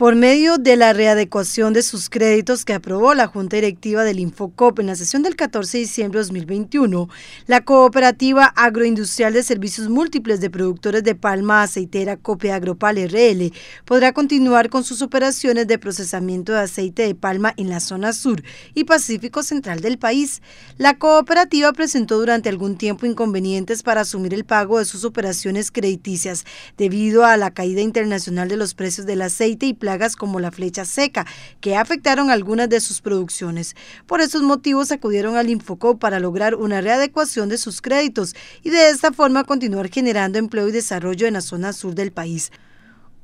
por medio de la readecuación de sus créditos que aprobó la Junta Directiva del Infocop en la sesión del 14 de diciembre de 2021, la Cooperativa Agroindustrial de Servicios Múltiples de Productores de Palma Aceitera Copia Agropal RL podrá continuar con sus operaciones de procesamiento de aceite de palma en la zona sur y Pacífico Central del país. La cooperativa presentó durante algún tiempo inconvenientes para asumir el pago de sus operaciones crediticias debido a la caída internacional de los precios del aceite y plagas como la flecha seca, que afectaron algunas de sus producciones. Por esos motivos acudieron al Infocop para lograr una readecuación de sus créditos y de esta forma continuar generando empleo y desarrollo en la zona sur del país.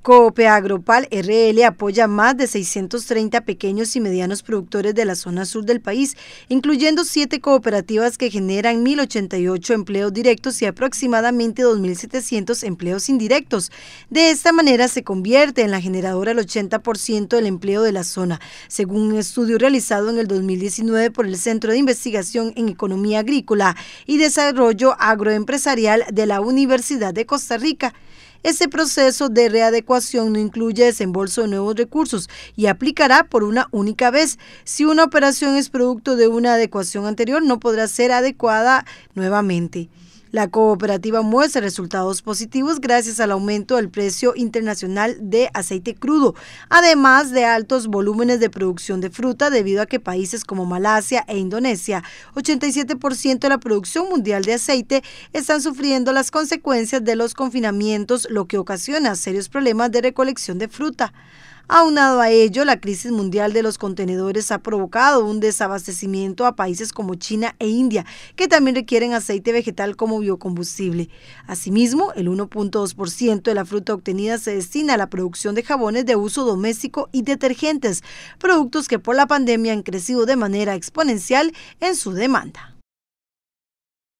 Coopeagropal Agropal RL apoya más de 630 pequeños y medianos productores de la zona sur del país, incluyendo siete cooperativas que generan 1.088 empleos directos y aproximadamente 2.700 empleos indirectos. De esta manera se convierte en la generadora del 80% del empleo de la zona, según un estudio realizado en el 2019 por el Centro de Investigación en Economía Agrícola y Desarrollo Agroempresarial de la Universidad de Costa Rica. Este proceso de readecuación no incluye desembolso de nuevos recursos y aplicará por una única vez. Si una operación es producto de una adecuación anterior, no podrá ser adecuada nuevamente. La cooperativa muestra resultados positivos gracias al aumento del precio internacional de aceite crudo, además de altos volúmenes de producción de fruta debido a que países como Malasia e Indonesia, 87% de la producción mundial de aceite, están sufriendo las consecuencias de los confinamientos, lo que ocasiona serios problemas de recolección de fruta. Aunado a ello, la crisis mundial de los contenedores ha provocado un desabastecimiento a países como China e India, que también requieren aceite vegetal como biocombustible. Asimismo, el 1.2% de la fruta obtenida se destina a la producción de jabones de uso doméstico y detergentes, productos que por la pandemia han crecido de manera exponencial en su demanda.